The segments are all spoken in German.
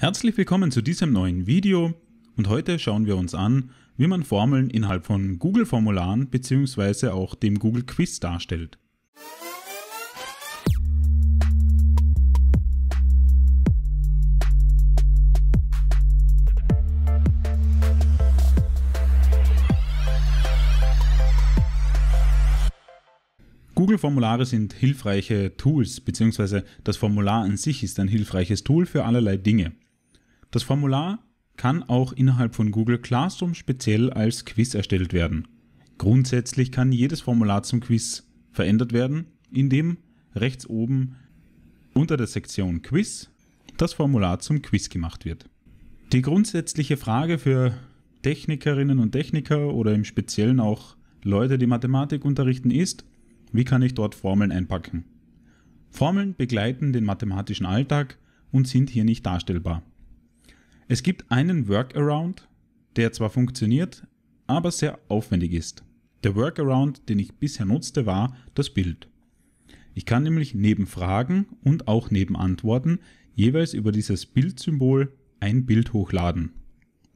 Herzlich willkommen zu diesem neuen Video und heute schauen wir uns an, wie man Formeln innerhalb von Google Formularen bzw. auch dem Google Quiz darstellt. Google-Formulare sind hilfreiche Tools, beziehungsweise das Formular an sich ist ein hilfreiches Tool für allerlei Dinge. Das Formular kann auch innerhalb von Google Classroom speziell als Quiz erstellt werden. Grundsätzlich kann jedes Formular zum Quiz verändert werden, indem rechts oben unter der Sektion Quiz das Formular zum Quiz gemacht wird. Die grundsätzliche Frage für Technikerinnen und Techniker oder im Speziellen auch Leute, die Mathematik unterrichten, ist, wie kann ich dort Formeln einpacken? Formeln begleiten den mathematischen Alltag und sind hier nicht darstellbar. Es gibt einen Workaround, der zwar funktioniert, aber sehr aufwendig ist. Der Workaround, den ich bisher nutzte, war das Bild. Ich kann nämlich neben Fragen und auch neben Antworten jeweils über dieses Bildsymbol ein Bild hochladen.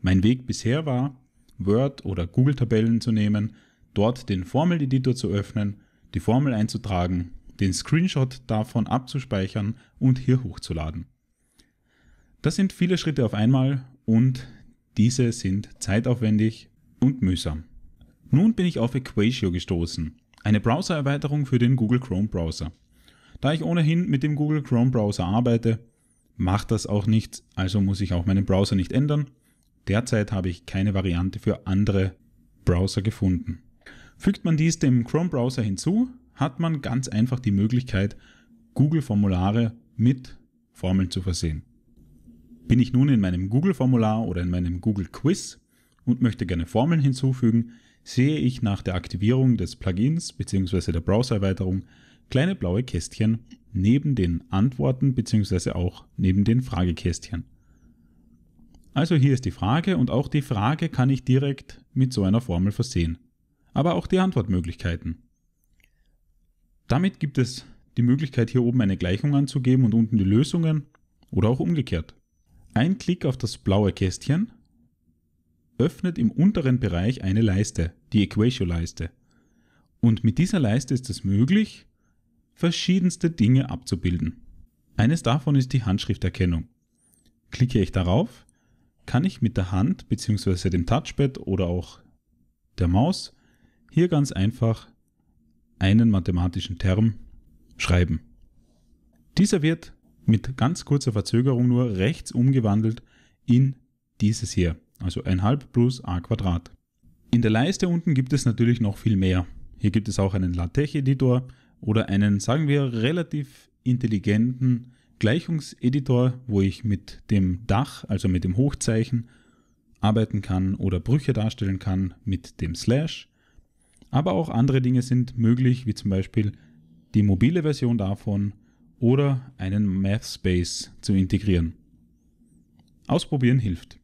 Mein Weg bisher war, Word oder Google-Tabellen zu nehmen, dort den Formeleditor zu öffnen, die Formel einzutragen, den Screenshot davon abzuspeichern und hier hochzuladen. Das sind viele Schritte auf einmal und diese sind zeitaufwendig und mühsam. Nun bin ich auf Equatio gestoßen, eine Browsererweiterung für den Google Chrome Browser. Da ich ohnehin mit dem Google Chrome Browser arbeite, macht das auch nichts, also muss ich auch meinen Browser nicht ändern. Derzeit habe ich keine Variante für andere Browser gefunden. Fügt man dies dem Chrome Browser hinzu, hat man ganz einfach die Möglichkeit, Google Formulare mit Formeln zu versehen. Bin ich nun in meinem Google-Formular oder in meinem Google-Quiz und möchte gerne Formeln hinzufügen, sehe ich nach der Aktivierung des Plugins bzw. der Browser-Erweiterung kleine blaue Kästchen neben den Antworten bzw. auch neben den Fragekästchen. Also hier ist die Frage und auch die Frage kann ich direkt mit so einer Formel versehen. Aber auch die Antwortmöglichkeiten. Damit gibt es die Möglichkeit hier oben eine Gleichung anzugeben und unten die Lösungen oder auch umgekehrt. Ein Klick auf das blaue Kästchen öffnet im unteren Bereich eine Leiste, die equation leiste Und mit dieser Leiste ist es möglich, verschiedenste Dinge abzubilden. Eines davon ist die Handschrifterkennung. Klicke ich darauf, kann ich mit der Hand bzw. dem Touchpad oder auch der Maus hier ganz einfach einen mathematischen Term schreiben. Dieser wird mit ganz kurzer Verzögerung nur rechts umgewandelt in dieses hier, also 1,5 plus a Quadrat. In der Leiste unten gibt es natürlich noch viel mehr. Hier gibt es auch einen LaTeX-Editor oder einen, sagen wir, relativ intelligenten Gleichungseditor, wo ich mit dem Dach, also mit dem Hochzeichen, arbeiten kann oder Brüche darstellen kann mit dem Slash. Aber auch andere Dinge sind möglich, wie zum Beispiel die mobile Version davon oder einen MathSpace zu integrieren. Ausprobieren hilft.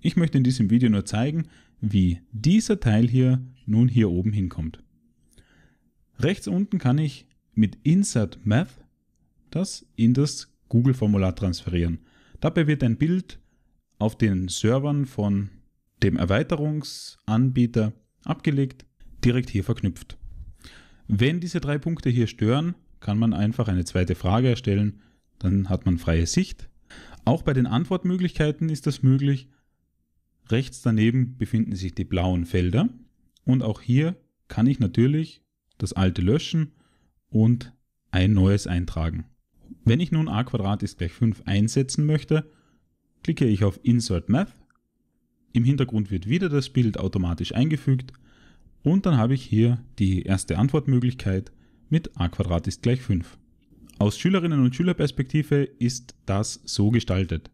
Ich möchte in diesem Video nur zeigen, wie dieser Teil hier nun hier oben hinkommt. Rechts unten kann ich mit Insert Math das in das Google-Formular transferieren. Dabei wird ein Bild auf den Servern von dem Erweiterungsanbieter abgelegt, direkt hier verknüpft. Wenn diese drei Punkte hier stören, kann man einfach eine zweite Frage erstellen, dann hat man freie Sicht. Auch bei den Antwortmöglichkeiten ist das möglich. Rechts daneben befinden sich die blauen Felder und auch hier kann ich natürlich das alte löschen und ein neues eintragen. Wenn ich nun a ist gleich 5 einsetzen möchte, klicke ich auf Insert Math. Im Hintergrund wird wieder das Bild automatisch eingefügt und dann habe ich hier die erste Antwortmöglichkeit mit a ist gleich 5. Aus Schülerinnen und Schülerperspektive ist das so gestaltet.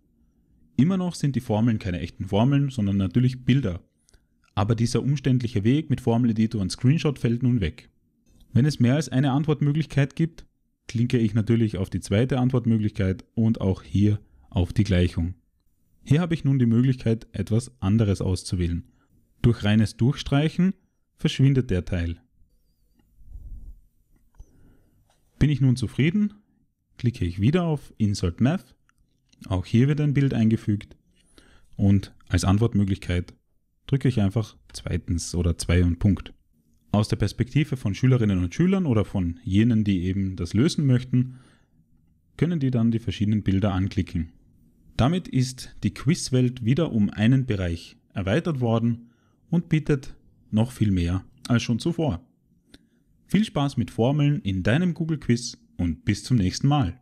Immer noch sind die Formeln keine echten Formeln, sondern natürlich Bilder. Aber dieser umständliche Weg mit Formeleditor und Screenshot fällt nun weg. Wenn es mehr als eine Antwortmöglichkeit gibt, klinke ich natürlich auf die zweite Antwortmöglichkeit und auch hier auf die Gleichung. Hier habe ich nun die Möglichkeit, etwas anderes auszuwählen. Durch reines Durchstreichen verschwindet der Teil. Bin ich nun zufrieden, klicke ich wieder auf Insert Math. Auch hier wird ein Bild eingefügt. Und als Antwortmöglichkeit drücke ich einfach zweitens oder zwei und Punkt. Aus der Perspektive von Schülerinnen und Schülern oder von jenen, die eben das lösen möchten, können die dann die verschiedenen Bilder anklicken. Damit ist die Quizwelt wieder um einen Bereich erweitert worden und bietet noch viel mehr als schon zuvor. Viel Spaß mit Formeln in deinem Google Quiz und bis zum nächsten Mal.